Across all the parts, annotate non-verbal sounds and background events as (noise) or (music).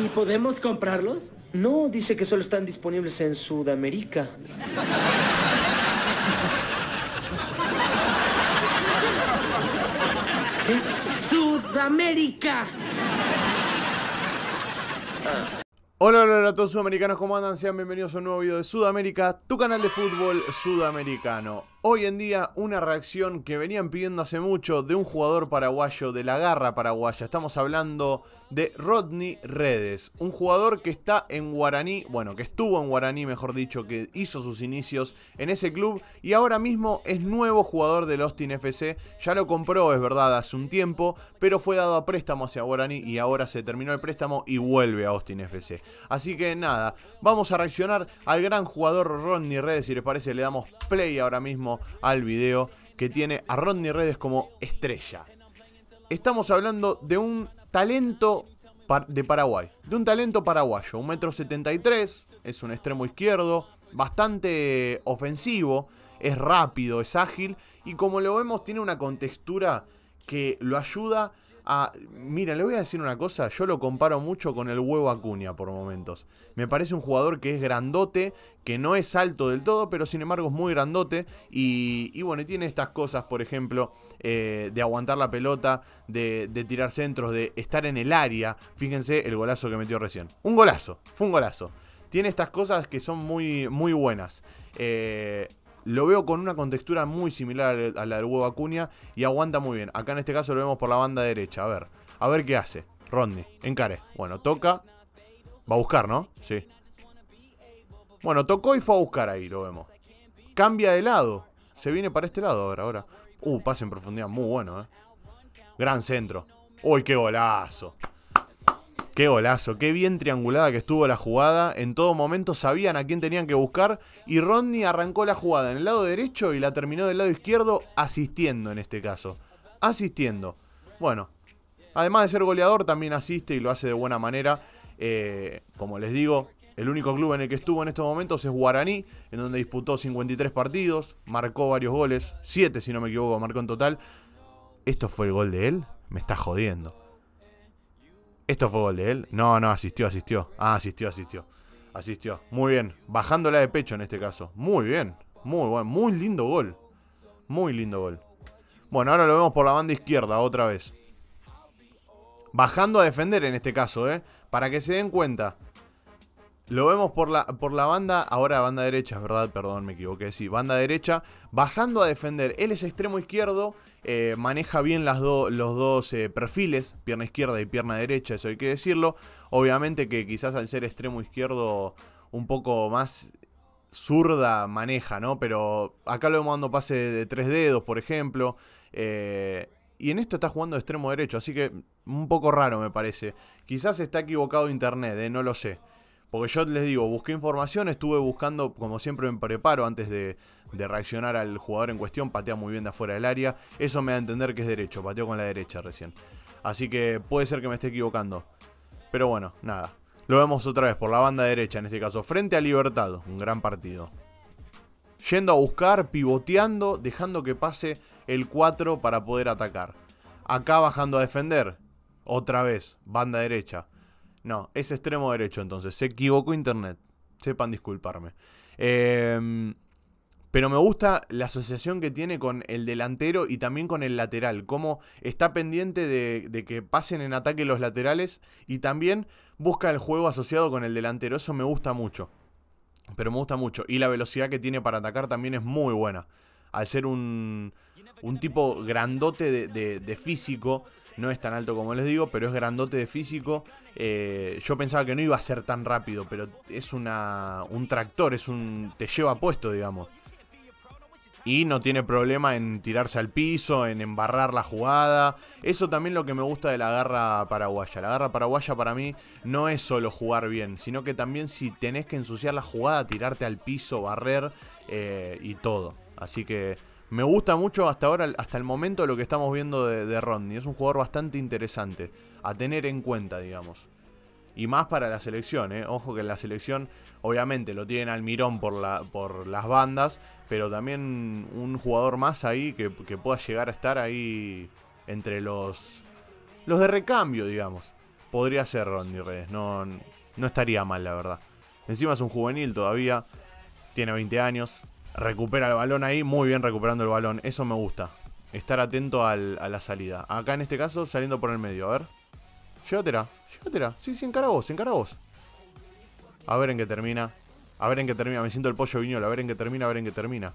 ¿Y podemos comprarlos? No, dice que solo están disponibles en Sudamérica. ¡Sudamérica! Ah. Hola, hola, hola a todos sudamericanos, ¿cómo andan? Sean bienvenidos a un nuevo video de Sudamérica, tu canal de fútbol sudamericano. Hoy en día una reacción que venían pidiendo hace mucho de un jugador paraguayo, de la garra paraguaya. Estamos hablando de Rodney Redes, un jugador que está en Guaraní, bueno, que estuvo en Guaraní, mejor dicho, que hizo sus inicios en ese club y ahora mismo es nuevo jugador del Austin FC. Ya lo compró, es verdad, hace un tiempo, pero fue dado a préstamo hacia Guaraní y ahora se terminó el préstamo y vuelve a Austin FC. Así que nada, vamos a reaccionar al gran jugador Rodney Redes, si les parece le damos play ahora mismo al video que tiene a Rodney Redes como estrella. Estamos hablando de un talento de Paraguay, de un talento paraguayo, 1,73m, es un extremo izquierdo, bastante ofensivo, es rápido, es ágil y como lo vemos tiene una contextura que lo ayuda Ah, mira, le voy a decir una cosa, yo lo comparo mucho con el huevo Acuña por momentos. Me parece un jugador que es grandote, que no es alto del todo, pero sin embargo es muy grandote y, bueno, tiene estas cosas, por ejemplo, eh, de aguantar la pelota, de, tirar centros, de estar en el área. Fíjense el golazo que metió recién. Un golazo, fue un golazo tiene estas cosas que son muy, muy buenas. Eh, lo veo con una contextura muy similar a la del huevo Acuña y aguanta muy bien. Acá en este caso lo vemos por la banda derecha. A ver, a ver qué hace. Rodney, encare. Bueno, toca. Va a buscar, ¿no? Sí. Bueno, tocó y fue a buscar ahí, lo vemos. Cambia de lado. Se viene para este lado ahora, ahora. Uh, pase en profundidad, muy bueno, ¿eh? Gran centro. Uy, qué golazo. Qué golazo, qué bien triangulada que estuvo la jugada. En todo momento sabían a quién tenían que buscar y Rodney arrancó la jugada en el lado derecho y la terminó del lado izquierdo asistiendo en este caso. Asistiendo. Bueno, además de ser goleador también asiste y lo hace de buena manera. Eh, como les digo, el único club en el que estuvo en estos momentos es Guaraní, en donde disputó 53 partidos, marcó varios goles, 7 si no me equivoco, marcó en total. ¿Esto fue el gol de él? Me está jodiendo. ¿Esto fue gol de él? No, no, asistió, asistió. Ah, asistió, asistió. Asistió. Muy bien. Bajándola de pecho en este caso. Muy bien. Muy bueno. Muy lindo gol. Muy lindo gol. Bueno, ahora lo vemos por la banda izquierda otra vez. Bajando a defender en este caso, ¿eh? Para que se den cuenta. Lo vemos por la, por la banda, ahora banda derecha, es verdad, perdón, me equivoqué, sí, banda derecha, bajando a defender. Él es extremo izquierdo, eh, maneja bien las los dos eh, perfiles, pierna izquierda y pierna derecha, eso hay que decirlo. Obviamente que quizás al ser extremo izquierdo un poco más zurda maneja, ¿no? Pero acá lo vemos dando pase de tres dedos, por ejemplo. Eh, y en esto está jugando extremo derecho, así que un poco raro me parece. Quizás está equivocado internet, no lo sé. Porque yo les digo, busqué información, estuve buscando, como siempre me preparo antes de, reaccionar al jugador en cuestión, patea muy bien de afuera del área, eso me da a entender que es derecho, pateó con la derecha recién. Así que puede ser que me esté equivocando. Pero bueno, nada. Lo vemos otra vez por la banda derecha, en este caso, frente a Libertad, un gran partido. Yendo a buscar, pivoteando, dejando que pase el 4 para poder atacar. Acá bajando a defender, otra vez, banda derecha no, es extremo derecho entonces. Se equivocó Internet. Sepan disculparme. Em, pero me gusta la asociación que tiene con el delantero y también con el lateral. Cómo está pendiente de, de, que pasen en ataque los laterales y también busca el juego asociado con el delantero. Eso me gusta mucho. Pero me gusta mucho. Y la velocidad que tiene para atacar también es muy buena. Al ser un, un tipo grandote de, físico. No es tan alto como les digo, pero es grandote de físico. Eh, yo pensaba que no iba a ser tan rápido, pero es una, un tractor, es un te lleva puesto, digamos. Y no tiene problema en tirarse al piso, en embarrar la jugada. Eso también lo que me gusta de la garra paraguaya. La garra paraguaya para mí no es solo jugar bien, sino que también si tenés que ensuciar la jugada, tirarte al piso, barrer eh, y todo. Así que me gusta mucho hasta ahora, hasta el momento, lo que estamos viendo de, de Es un jugador bastante interesante a tener en cuenta, digamos. Y más para la selección, ¿eh? Ojo que la selección, obviamente, lo tienen al mirón por, las bandas, pero también un jugador más ahí que, pueda llegar a estar ahí entre los, los de recambio, digamos. Podría ser Rodney Reyes. no, no estaría mal, la verdad. Encima es un juvenil todavía, tiene 20 años, recupera el balón ahí, muy bien recuperando el balón, eso me gusta. Estar atento a la salida. Acá en este caso, saliendo por el medio, a ver. Llévatela, llévatela. Sí, sí, encara vos, encara vos. A ver en qué termina. A ver en qué termina. Me siento el pollo viñolo. A ver en qué termina, a ver en qué termina.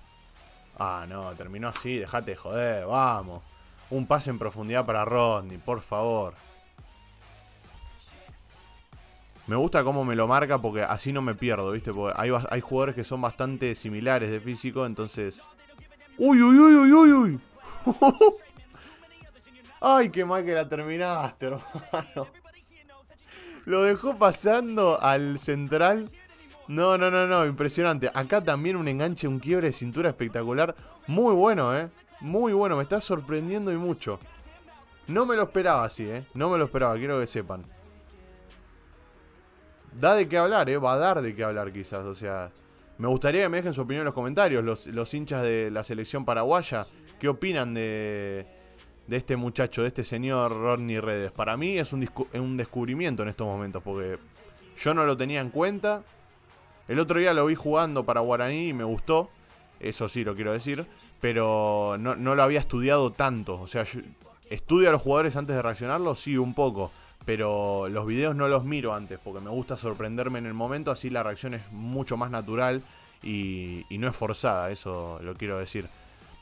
Ah, no, terminó así. Dejate joder, vamos. Un pase en profundidad para Rondi por favor. Me gusta cómo me lo marca porque así no me pierdo, ¿viste? Porque hay, hay jugadores que son bastante similares de físico, entonces... ¡Uy, uy, uy, uy, uy, uy! (laughs) ¡Ay, qué mal que la terminaste, (laughs) hermano! Lo dejó pasando al central. No, no, no, no, impresionante. Acá también un enganche, un quiebre de cintura espectacular. Muy bueno, ¿eh? Muy bueno, me está sorprendiendo y mucho. No me lo esperaba así, ¿eh? No me lo esperaba, quiero que sepan da de qué hablar, ¿eh? va a dar de qué hablar quizás. O sea, me gustaría que me dejen su opinión en los comentarios, los, los hinchas de la selección paraguaya, qué opinan de, de este muchacho, de este señor Rodney Redes. Para mí es un, un descubrimiento en estos momentos, porque yo no lo tenía en cuenta. El otro día lo vi jugando para Guaraní y me gustó, eso sí lo quiero decir, pero no, lo había estudiado tanto. O sea, yo, ¿estudio a los jugadores antes de reaccionarlos? Sí, un poco pero los videos no los miro antes porque me gusta sorprenderme en el momento, así la reacción es mucho más natural y, no es forzada, eso lo quiero decir.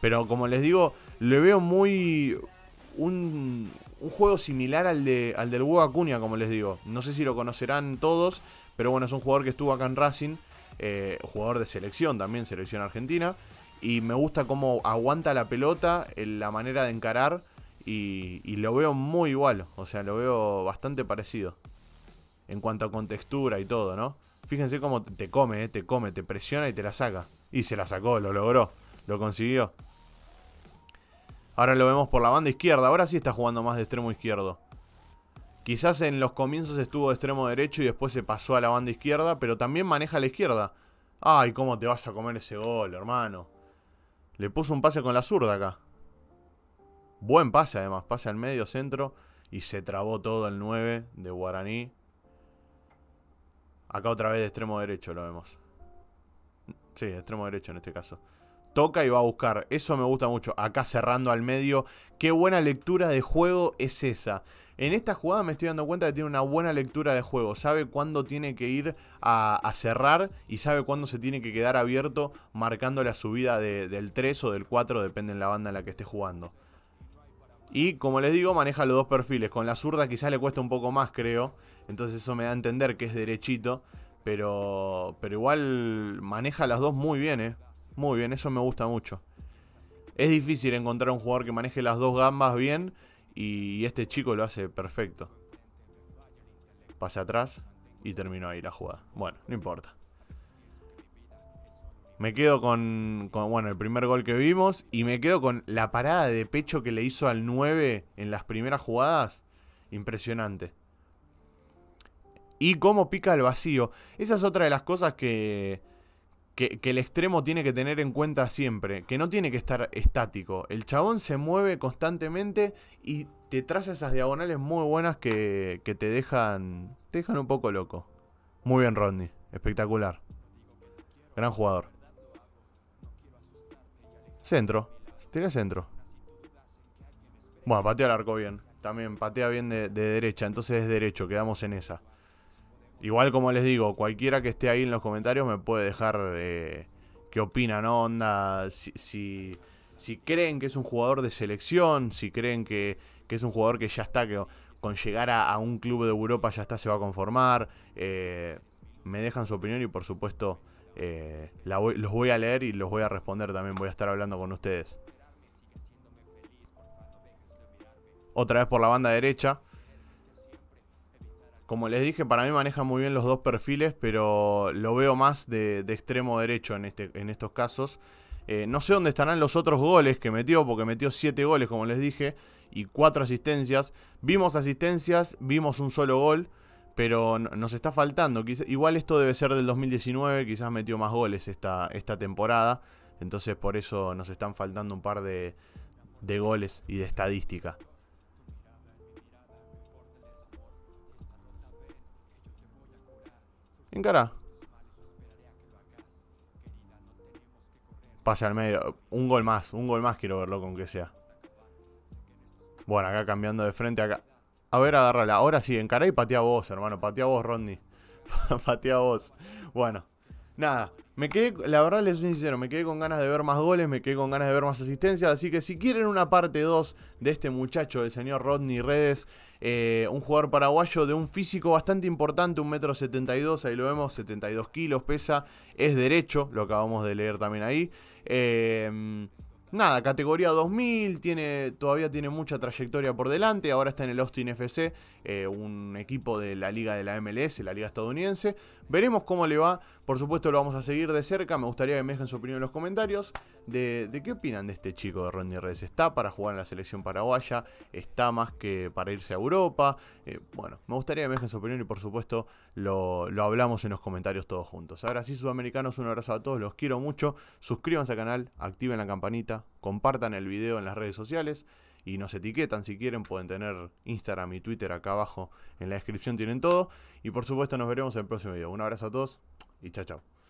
Pero como les digo, le veo muy un, juego similar al, del Hugo Acuña, como les digo. No sé si lo conocerán todos, pero bueno, es un jugador que estuvo acá en Racing, eh, jugador de selección también, selección argentina. Y me gusta cómo aguanta la pelota, la manera de encarar y, lo veo muy igual, o sea, lo veo bastante parecido. En cuanto a contextura y todo, ¿no? Fíjense cómo te come, ¿eh? te come, te presiona y te la saca. Y se la sacó, lo logró, lo consiguió. Ahora lo vemos por la banda izquierda, ahora sí está jugando más de extremo izquierdo. Quizás en los comienzos estuvo de extremo derecho y después se pasó a la banda izquierda, pero también maneja la izquierda. Ay, cómo te vas a comer ese gol, hermano. Le puso un pase con la zurda acá. Buen pase además, pase al medio centro y se trabó todo el 9 de Guaraní. Acá otra vez de extremo derecho lo vemos. Sí, extremo derecho en este caso. Toca y va a buscar. Eso me gusta mucho. Acá cerrando al medio. Qué buena lectura de juego es esa. En esta jugada me estoy dando cuenta que tiene una buena lectura de juego. Sabe cuándo tiene que ir a, cerrar y sabe cuándo se tiene que quedar abierto marcando la subida del 3 o del 4, depende en la banda en la que esté jugando. Y como les digo, maneja los dos perfiles. Con la zurda quizás le cuesta un poco más, creo. Entonces eso me da a entender que es derechito. Pero, pero igual maneja las dos muy bien, ¿eh? Muy bien, eso me gusta mucho. Es difícil encontrar un jugador que maneje las dos gambas bien. Y este chico lo hace perfecto. Pase atrás y terminó ahí la jugada. Bueno, no importa. Me quedo con, bueno, el primer gol que vimos y me quedo con la parada de pecho que le hizo al 9 en las primeras jugadas. Impresionante. Y cómo pica el vacío. Esa es otra de las cosas que, que, el extremo tiene que tener en cuenta siempre, que no tiene que estar estático. El chabón se mueve constantemente y te traza esas diagonales muy buenas que, que te dejan. Te dejan un poco loco. Muy bien, Rodney. Espectacular. Gran jugador. Centro. tiene centro. Bueno, patea el arco bien. También patea bien de, derecha. Entonces es derecho. Quedamos en esa. Igual como les digo, cualquiera que esté ahí en los comentarios me puede dejar eh, qué opina, ¿no? Onda, si, creen que es un jugador de selección, si creen que, es un jugador que ya está, que con llegar a, un club de Europa ya está, se va a conformar. Eh, me dejan su opinión y por supuesto eh, los voy a leer y los voy a responder también. Voy a estar hablando con ustedes. Otra vez por la banda derecha. Como les dije, para mí maneja muy bien los dos perfiles, pero lo veo más de, extremo derecho en, este, en estos casos. Eh, no sé dónde estarán los otros goles que metió, porque metió 7 goles, como les dije, y 4 asistencias. Vimos asistencias, vimos un solo gol pero nos está faltando. Igual esto debe ser del 2019, quizás metió más goles esta, esta temporada, entonces por eso nos están faltando un par de, goles y de estadística. ¿En cara? Pase al medio. Un gol más, un gol más quiero verlo con que sea. Bueno, acá cambiando de frente, acá. A ver, agárrala. Ahora sí, encará y patea vos, hermano. Patea vos, Rodney. (laughs) patea vos. Bueno, nada. Me quedé, la verdad les soy sincero, me quedé con ganas de ver más goles, me quedé con ganas de ver más asistencias. Así que si quieren una parte 2 de este muchacho, el señor Rodney Redes, eh, un jugador paraguayo de un físico bastante importante, un metro 72, ahí lo vemos, 72 kilos pesa, es derecho, lo acabamos de leer también ahí. Eh, nada, categoría 2000, tiene, todavía tiene mucha trayectoria por delante, ahora está en el Austin FC, eh, un equipo de la liga de la MLS, la liga estadounidense. Veremos cómo le va, por supuesto lo vamos a seguir de cerca, me gustaría que me dejen su opinión en los comentarios de, qué opinan de este chico de Ronnie Reyes. ¿Está para jugar en la selección paraguaya? ¿Está más que para irse a Europa? Eh, bueno, me gustaría que me dejen su opinión y por supuesto lo, lo hablamos en los comentarios todos juntos. Ahora sí, sudamericanos, un abrazo a todos, los quiero mucho. Suscríbanse al canal, activen la campanita, compartan el video en las redes sociales y nos etiquetan si quieren. Pueden tener Instagram y Twitter acá abajo en la descripción, tienen todo. Y por supuesto nos veremos en el próximo video. Un abrazo a todos y chao chao.